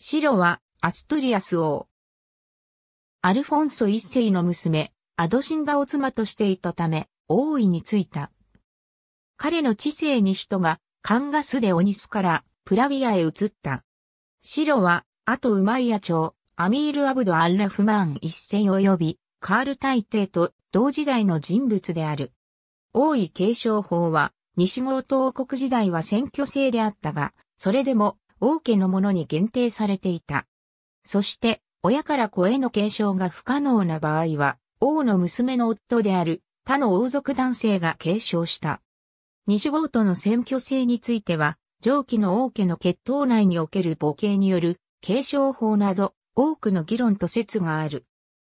白はアストリアス王。アルフォンソ一世の娘、アドシンダを妻としていたため、王位についた。彼の知性に首都が、カンガスでオニスからプラビアへ移った。白は、あとウマイヤ朝、アミール・アブド・アンラフマン一世及び、カール大帝と同時代の人物である。王位継承法は、西郷東王国時代は選挙制であったが、それでも王家のものに限定されていた。そして、親から子への継承が不可能な場合は、王の娘の夫である他の王族男性が継承した。西郷との選挙制については、上記の王家の血統内における母系による継承法など多くの議論と説がある。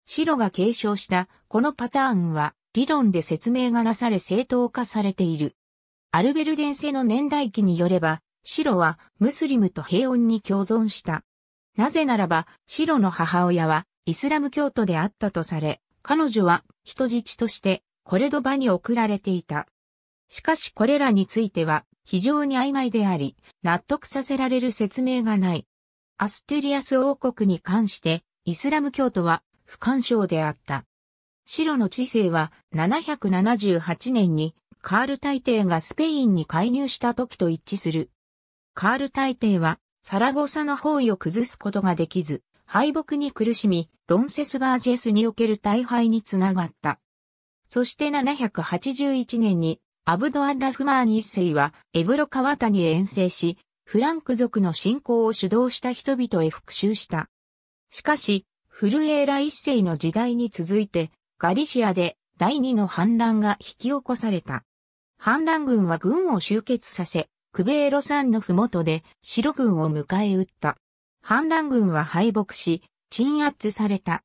白が継承したこのパターンは理論で説明がなされ正当化されている。アルベルデンセの年代記によれば、白はムスリムと平穏に共存した。なぜならば、白の母親はイスラム教徒であったとされ、彼女は人質としてコレドバに送られていた。しかしこれらについては非常に曖昧であり、納得させられる説明がない。アステリアス王国に関してイスラム教徒は不干渉であった。白の知性は778年にカール大帝がスペインに介入した時と一致する。カール大帝は、サラゴサの包囲を崩すことができず、敗北に苦しみ、ロンセスバージェスにおける大敗につながった。そして781年に、アブドアッラフマーン一世は、エブロ川谷へ遠征し、フランク族の侵攻を主導した人々へ復讐した。しかし、フルエーラ一世の時代に続いて、ガリシアで第二の反乱が引き起こされた。反乱軍は軍を集結させ、クベーロ山のふもとで白軍を迎え撃った。反乱軍は敗北し、鎮圧された。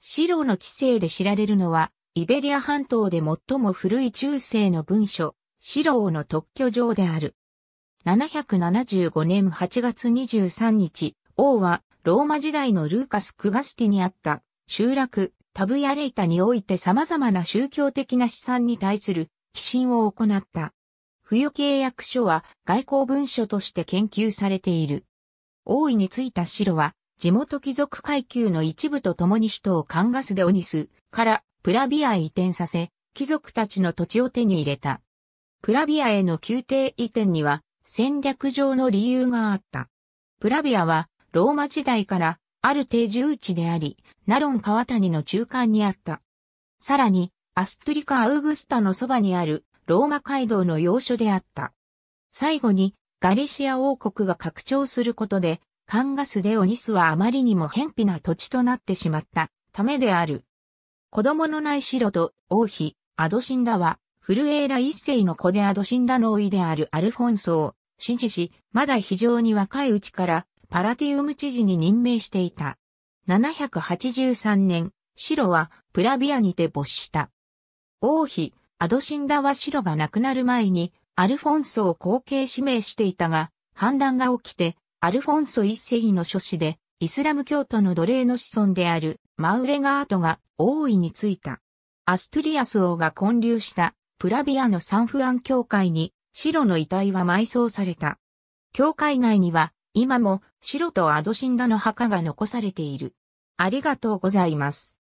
白の知性で知られるのは、イベリア半島で最も古い中世の文書、白の特許状である。775年8月23日、王はローマ時代のルーカス・クガスティにあった集落、タブヤレイタにおいて様々な宗教的な資産に対する寄進を行った。冬契約書は外交文書として研究されている。王位についた白は、地元貴族階級の一部と共に首都をカンガスでオニスからプラビアへ移転させ、貴族たちの土地を手に入れた。プラビアへの宮廷移転には戦略上の理由があった。プラビアはローマ時代からある定住地であり、ナロン川谷の中間にあった。さらに、アストリカ・アウグスタのそばにあるローマ街道の要所であった。最後に、ガリシア王国が拡張することで、カンガスデオニスはあまりにも偏僻な土地となってしまったためである。子供のないシロと王妃、アドシンダは、フルエーラ一世の子でアドシンダの老いであるアルフォンソを支持し、まだ非常に若いうちからパラティウム知事に任命していた。783年、シロはプラビアにて没した。王妃、アドシンダは白が亡くなる前に、アルフォンソを後継指名していたが、反乱が起きて、アルフォンソ一世の諸子で、イスラム教徒の奴隷の子孫である、マウレガートが王位についた。アストゥリアス王が建立したプラビアのサンフラン教会に白の遺体は埋葬された。教会内には今も白とアドシンダの墓が残されている。ありがとうございます。